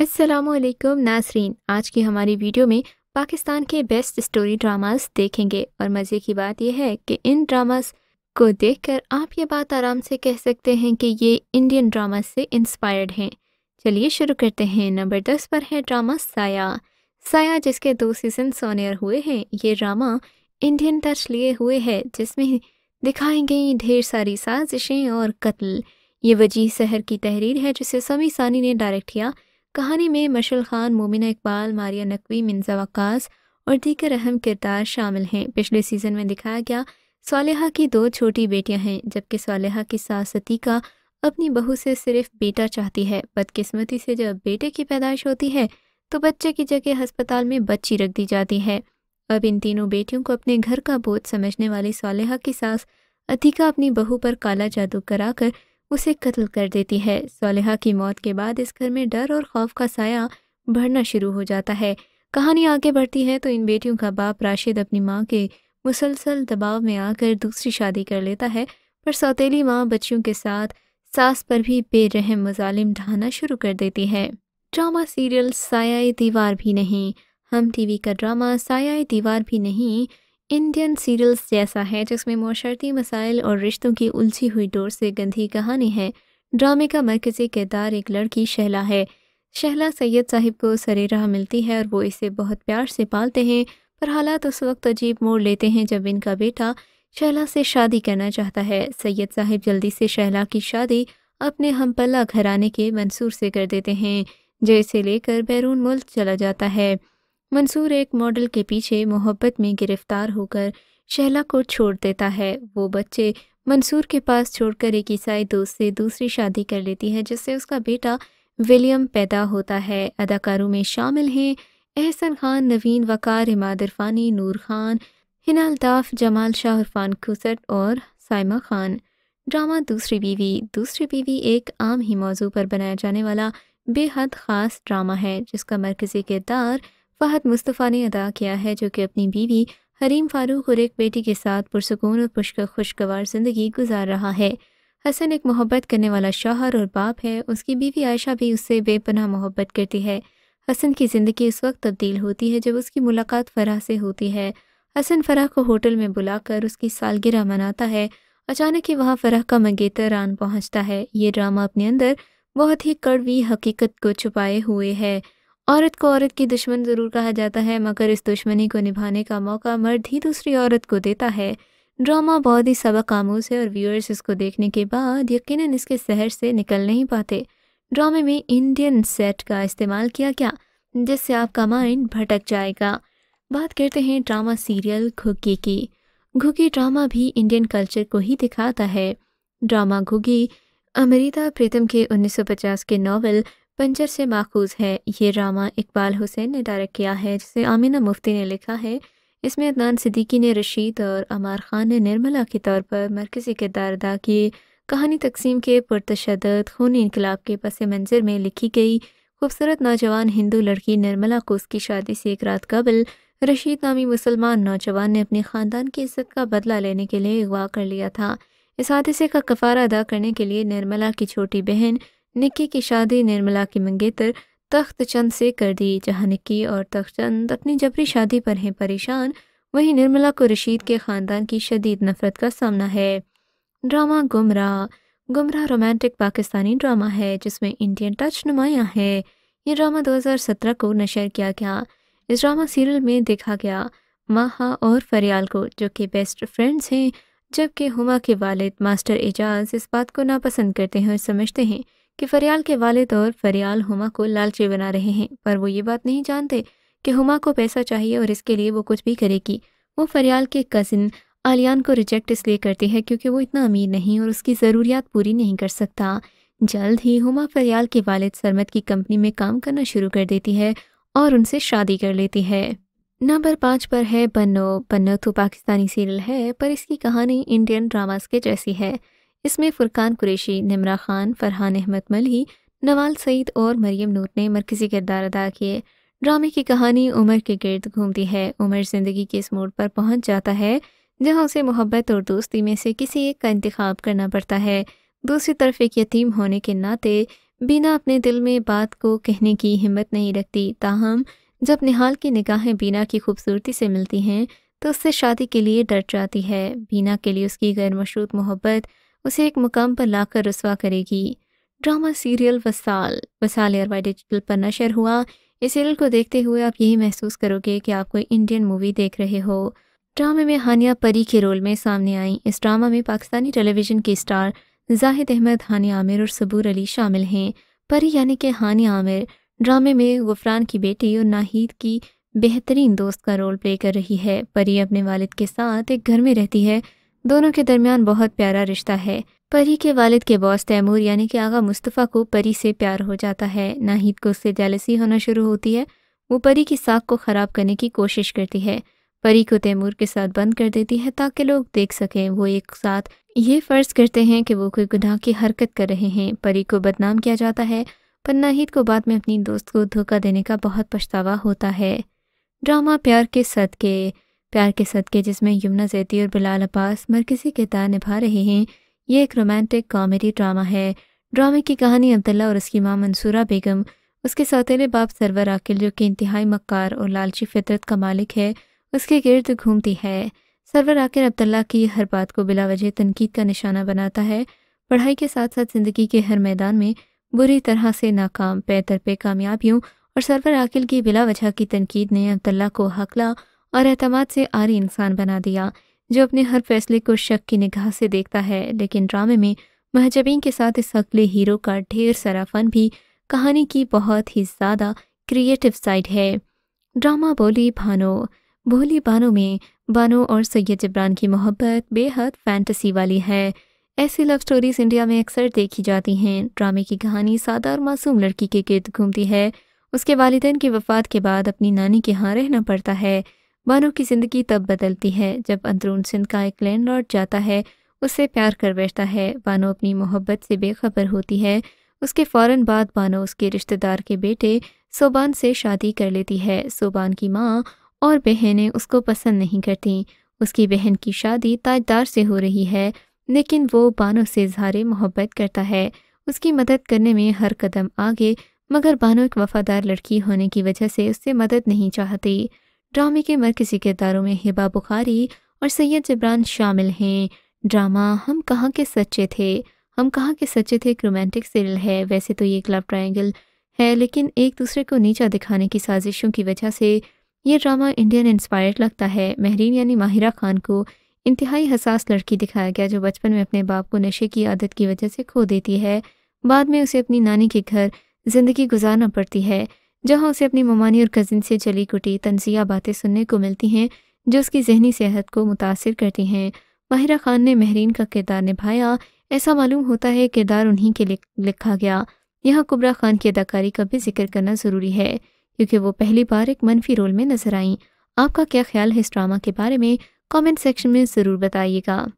असलकम नासरीन आज की हमारी वीडियो में पाकिस्तान के बेस्ट स्टोरी ड्रामास देखेंगे और मज़े की बात यह है कि इन ड्रामास को देखकर आप ये बात आराम से कह सकते हैं कि ये इंडियन ड्रामा से इंस्पायर्ड हैं चलिए शुरू करते हैं नंबर दस पर है ड्रामा साया साया जिसके दो सीज़न सोनियर हुए हैं ये ड्रामा इंडियन टच लिए हुए है जिसमें दिखाई गई ढेर सारी साजिशें और कत्ल ये वजीह सहर की तहरीर है जिसे समी सानी ने डायरेक्ट किया कहानी में मशल खान मोमिना इकबाल मारिया नकवी मिन्जा वक्स और दीगर अहम किरदार शामिल हैं पिछले सीज़न में दिखाया गया सालहा की दो छोटी बेटियां हैं जबकि सालहा की सास सतीका अपनी बहू से सिर्फ बेटा चाहती है बदकिस्मती से जब बेटे की पैदाइश होती है तो बच्चे की जगह अस्पताल में बच्ची रख दी जाती है अब इन तीनों बेटियों को अपने घर का बोझ समझने वाली सालह की सास अतीका अपनी बहू पर काला जादू कराकर उसे कत्ल कर देती है सोलहा की मौत के बाद इस घर में डर और खौफ का साया बढ़ना शुरू हो जाता है कहानी आगे बढ़ती है तो इन बेटियों का बाप राशिद अपनी माँ के मुसलसल दबाव में आकर दूसरी शादी कर लेता है पर सौतेली माँ बच्चियों के साथ सास पर भी बेरहम मजालिम ढाना शुरू कर देती है ड्रामा सीरियल साया दीवार भी नहीं हम टीवी का ड्रामा साया दीवार भी नहीं इंडियन सीरियल्स जैसा है जिसमें माशर्ती मसाइल और रिश्तों की उलझी हुई डोर से गंदी कहानी है ड्रामे का मरकजी किरदार एक लड़की शहला है शहला सैयद साहिब को सरेराह मिलती है और वो इसे बहुत प्यार से पालते हैं पर हालात उस वक्त अजीब मोड़ लेते हैं जब इनका बेटा शहला से शादी करना चाहता है सैयद साहिब जल्दी से शहला की शादी अपने हमपल्ला घराने के मंसूर से कर देते हैं जो इसे लेकर बैरून मुल्क चला जाता है मंसूर एक मॉडल के पीछे मोहब्बत में गिरफ्तार होकर शहला को छोड़ देता है वो बच्चे मंसूर के पास छोड़कर एक ईसाई दोस्त से दूसरी शादी कर लेती है जिससे उसका बेटा विलियम पैदा होता है अदाकारों में शामिल हैं एहसन खान नवीन वकार इमाद इरफानी नूर खान हिनाल दाफ जमाल शाह इरफान खुसट और साइमा खान ड्रामा दूसरी बीवी दूसरी बीवी एक आम ही मौजू पर बनाया जाने वाला बेहद ख़ास ड्रामा है जिसका मरकज़ी किरदार फ़हद मुस्तफ़ा ने अदा किया है जो कि अपनी बीवी हरीम फ़ारूक और एक बेटी के साथ पुरसकून और पुष्क खुशगवार ज़िंदगी गुजार रहा है हसन एक मोहब्बत करने वाला शोहर और बाप है उसकी बीवी आयशा भी उससे बेपनाह मोहब्बत करती है हसन की ज़िंदगी उस वक्त तब्दील होती है जब उसकी मुलाकात फराह से होती है हसन फराह को होटल में बुलाकर उसकी सालगिरह मनाता है अचानक ही वहाँ फराह का मंगेतर रान पहुँचता है ये ड्रामा अपने अंदर बहुत ही कड़वी हकीकत को छुपाए हुए है औरत को औरत की दुश्मन जरूर कहा जाता है मगर इस दुश्मनी को निभाने का मौका मर्द ही दूसरी औरत को देता है ड्रामा बहुत ही सबक आमोज है और व्यूअर्स इसको देखने के बाद यकीन इसके शहर से निकल नहीं पाते ड्रामे में इंडियन सेट का इस्तेमाल किया गया जिससे आपका माइंड भटक जाएगा बात करते हैं ड्रामा सीरियल घुगी की घुगी ड्रामा भी इंडियन कल्चर को ही दिखाता है ड्रामा घुगी अमृता प्रीतम के 1950 के नावल पंजर से माखूज है ये ड्रामा इकबाल हुसैन ने डायरेक्ट किया है जिसे आमिना मुफ्ती ने लिखा है इसमें अदनान सिद्दीकी ने रशीद और अमार खान ने निर्मला के तौर पर मरकज़ी किरदार अदा किए कहानी तकसीम के पुरतशद खून इनकलाब के पस मंज़र में लिखी गई खूबसूरत नौजवान हिंदू लड़की निर्मला को उसकी शादी से एक रात कबल रशीद नामी मुसलमान नौजवान ने अपने ख़ानदान की इज्जत का बदला लेने के लिए अगवा कर लिया था इस हादसे का कफारा अदा करने के लिए निर्मला की छोटी बहन निक्की की शादी निर्मला की मंगेतर तख्त चंद से कर दी जहाँ निक्की और तख्त चंद अपनी जबरी शादी पर हैं परेशान वहीं निर्मला को रशीद के ख़ानदान की शदीद नफरत का सामना है ड्रामा गुमराह गुमराह रोमांटिक पाकिस्तानी ड्रामा है जिसमें इंडियन टच नुमाया है ये ड्रामा 2017 को नशर किया गया इस ड्रामा सीरियल में देखा गया माहा और फरियाल को जो कि बेस्ट फ्रेंड्स हैं जबकि हुमा के वालिद मास्टर एजाज इस बात को नापसंद करते हैं और समझते हैं कि फरियाल के वालिद और फरियाल हुमा को लालची बना रहे हैं पर वो ये बात नहीं जानते कि हुमा को पैसा चाहिए और इसके लिए वो कुछ भी करेगी वो फरियाल के कज़िन आलियान को रिजेक्ट इसलिए करती है क्योंकि वो इतना अमीर नहीं और उसकी ज़रूरियात पूरी नहीं कर सकता जल्द ही हुमा फरियाल के वालिद सरमत की कंपनी में काम करना शुरू कर देती है और उनसे शादी कर लेती है नंबर पाँच पर है बन्नो बन्नो तो पाकिस्तानी सीरियल है पर इसकी कहानी इंडियन ड्रामास के जैसी है इसमें फ़ुरकान कुरेशी निमरा खान फ़रहान अहमद मलही नवाल सईद और मरियम नूर ने मरकज़ी किरदार अदा किए ड्रामे की कहानी उमर के गिर्द घूमती है उमर ज़िंदगी के इस मोड़ पर पहुंच जाता है जहां उसे मोहब्बत और दोस्ती में से किसी एक का इंतखब करना पड़ता है दूसरी तरफ एक यतीम होने के नाते बीना अपने दिल में बात को कहने की हिम्मत नहीं रखती ताहम जब निहाल की निगाहें बीना की खूबसूरती से मिलती हैं तो उससे शादी के लिए डर जाती है बीना के लिए उसकी गैर मशरूत मोहब्बत उसे एक मुकाम पर लाकर रसवा करेगी drama serial Wisaal Wisaal ARY Digital पर नशर हुआ इस सीरियल को देखते हुए आप यही महसूस करोगे कि आप कोई इंडियन मूवी देख रहे हो ड्रामे में हानिया परी के रोल में सामने आई इस ड्रामा में पाकिस्तानी टेलीविज़न के स्टार जाहिद अहमद हानिया आमिर और सबूर अली शामिल हैं परी यानी कि हानिया आमिर ड्रामे में गुफरान की बेटी और नाहिद की बेहतरीन दोस्त का रोल प्ले कर रही है परी अपने वालिद के साथ एक घर में रहती है दोनों के दरमियान बहुत प्यारा रिश्ता है परी के वालिद के बॉस तैमूर यानी कि आगा मुस्तफ़ा को परी से प्यार हो जाता है नाहिद को तो उससे जालसी होना शुरू होती है वो परी की साख को ख़राब करने की कोशिश करती है परी को तैमूर के साथ बंद कर देती है ताकि लोग देख सकें वो एक साथ ये फ़र्ज़ करते हैं कि वो कोई गुनाह की हरकत कर रहे हैं परी को बदनाम किया जाता है पर नाहिद को बाद में अपनी दोस्त को धोखा देने का बहुत पछतावा होता है ड्रामा प्यार के सद के प्यार के सदके जिसमें यमुना जैती और बिलाल अब्बास मरकजी किरदार निभा रहे हैं ये एक रोमांटिक कॉमेडी ड्रामा है ड्रामे की कहानी अब्दुल्ला और उसकी माँ मंसूरा बेगम उसके सौतेले बाप सरवर आकिल जो कि इंतहाई मक्कार और लालची फितरत का मालिक है उसके गिर्द घूमती है सरवर आकिल अब्दुल्ला की हर बात को बिलावजह तनकीद का निशाना बनाता है पढ़ाई के साथ साथ ज़िंदगी के हर मैदान में बुरी तरह से नाकाम पे पे कामयाबियों और सरवर आकिल की बिलावजह की तनकीद ने अब्दुल्ला को हकला और अहतमाद से आरी इंसान बना दिया जो अपने हर फैसले को शक की निगाह से देखता है लेकिन ड्रामे में महजबीन के साथ इस अगले हीरो का ढेर सारा फन भी कहानी की बहुत ही ज़्यादा क्रिएटिव साइड है ड्रामा बोली भानो भोली बानो में बानो और सैयद जबरान की मोहब्बत बेहद फैंटसी वाली है ऐसी लव स्टोरीज इंडिया में अक्सर देखी जाती हैं ड्रामे की कहानी सादा और मासूम लड़की के गिर्द घूमती है उसके वालदेन की वफात के बाद अपनी नानी के यहाँ रहना पड़ता है बानो की जिंदगी तब बदलती है जब अंदरून सिंध का एक लैंड लॉर्ड जाता है उससे प्यार कर बैठता है बानो अपनी मोहब्बत से बेखबर होती है उसके फ़ौर बाद बानो उसके रिश्तेदार के बेटे सोबान से शादी कर लेती है सोबान की माँ और बहनें उसको पसंद नहीं करती उसकी बहन की शादी ताजदार से हो रही है लेकिन वो बानो से इजहार मोहब्बत करता है उसकी मदद करने में हर कदम आगे मगर बानो एक वफ़ादार लड़की होने की वजह से उससे मदद नहीं चाहती ड्रामे के मरकजी किरदारों में हिबा बुखारी और सैयद जबरान शामिल हैं ड्रामा हम कहाँ के सच्चे थे हम कहाँ के सच्चे थे एक रोमांटिक सीरियल है वैसे तो ये एक लव ट्राइंगल है लेकिन एक दूसरे को नीचा दिखाने की साजिशों की वजह से ये ड्रामा इंडियन इंस्पायर्ड लगता है महरीन यानी माहिरा खान को इंतहाई हसास लड़की दिखाया गया जो बचपन में अपने बाप को नशे की आदत की वजह से खो देती है बाद में उसे अपनी नानी के घर ज़िंदगी गुजारना पड़ती है जहाँ उसे अपनी ममानी और कज़न से चली कुटी तनजिया बातें सुनने को मिलती हैं जो उसकी जहनी सेहत को मुतासर करती हैं माहिरा खान ने महरीन का किरदार निभाया ऐसा मालूम होता है किरदार उन्हीं के लिए लिखा गया यहाँ कुबरा खान की अदाकारी का भी जिक्र करना ज़रूरी है क्योंकि वो पहली बार एक मनफी रोल में नजर आईं आपका क्या ख्याल है इस ड्रामा के बारे में कमेंट सेक्शन में ज़रूर बताइएगा